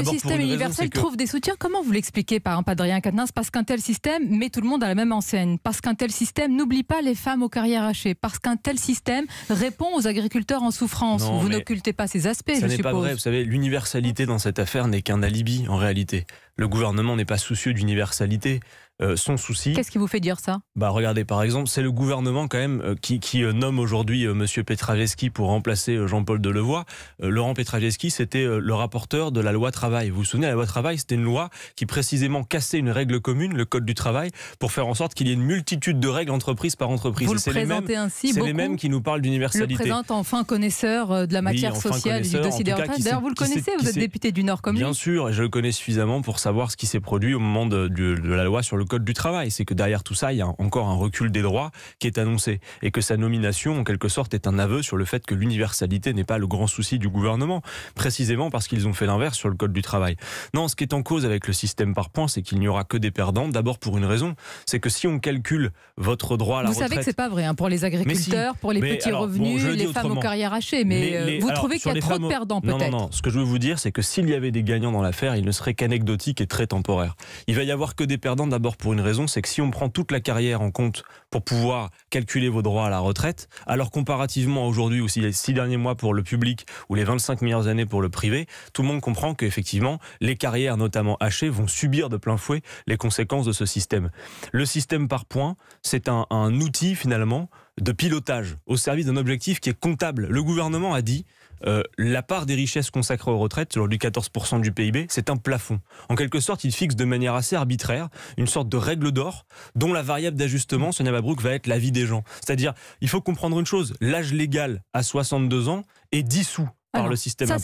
le système universel trouve des soutiens. Comment vous l'expliquez, par exemple, Adrien Cadenas Parce qu'un tel système met tout le monde à la même enseigne. Parce qu'un tel système n'oublie pas les femmes aux carrières hachées. Parce qu'un tel système répond aux agriculteurs en souffrance. vous n'occultez pas ces aspects, ça je suppose. pas vrai. Vous savez, l'universalité dans cette affaire n'est qu'un alibi, en réalité. Le gouvernement n'est pas soucieux d'universalité. Euh, son souci. Qu'est-ce qui vous fait dire ça Bah regardez, par exemple, c'est le gouvernement quand même euh, qui, euh, nomme aujourd'hui Monsieur Petrageski pour remplacer Jean-Paul Delevoye. Laurent Petrageski, c'était le rapporteur de la loi travail. Vous vous souvenez, la loi travail, c'était une loi qui précisément cassait une règle commune, le code du travail, pour faire en sorte qu'il y ait une multitude de règles entreprise par entreprise. Vous le présentez les mêmes, ainsi C'est les mêmes qui nous parlent d'universalité. Le présente enfin connaisseur de la matière sociale du dossier des retraites. D'ailleurs, vous le connaissez, vous êtes député du Nord comme Bien sûr, je le connais suffisamment pour savoir ce qui s'est produit au moment de la loi sur le Code du travail. C'est que derrière tout ça, il y a encore un recul des droits qui est annoncé et que sa nomination, en quelque sorte, est un aveu sur le fait que l'universalité n'est pas le grand souci du gouvernement, précisément parce qu'ils ont fait l'inverse sur le Code du travail. Non, ce qui est en cause avec le système par points, c'est qu'il n'y aura que des perdants. D'abord pour une raison, c'est que si on calcule votre droit à la vous Vous savez que c'est pas vrai hein, pour les agriculteurs, pour les petits revenus, les femmes aux carrières hachées, mais, euh, vous trouvez qu'il y a trop de perdants peut-être non, non, ce que je veux vous dire, c'est que s'il y avait des gagnants dans l'affaire, il ne serait qu'anecdotique et très temporaire. Il va y avoir que des perdants d'abord pour une raison, c'est que si on prend toute la carrière en compte pour pouvoir calculer vos droits à la retraite, alors comparativement à aujourd'hui ou si les six derniers mois pour le public ou les 25 meilleures années pour le privé, tout le monde comprend qu'effectivement, les carrières, notamment hachées, vont subir de plein fouet les conséquences de ce système. Le système par points, c'est un outil finalement de pilotage au service d'un objectif qui est comptable. Le gouvernement a dit euh, la part des richesses consacrées aux retraites, aujourd'hui 14% du PIB, c'est un plafond. En quelque sorte, il fixe de manière assez arbitraire une sorte de règle d'or dont la variable d'ajustement, pas brooke va être la vie des gens. C'est-à-dire, il faut comprendre une chose, l'âge légal à 62 ans est dissous par le système.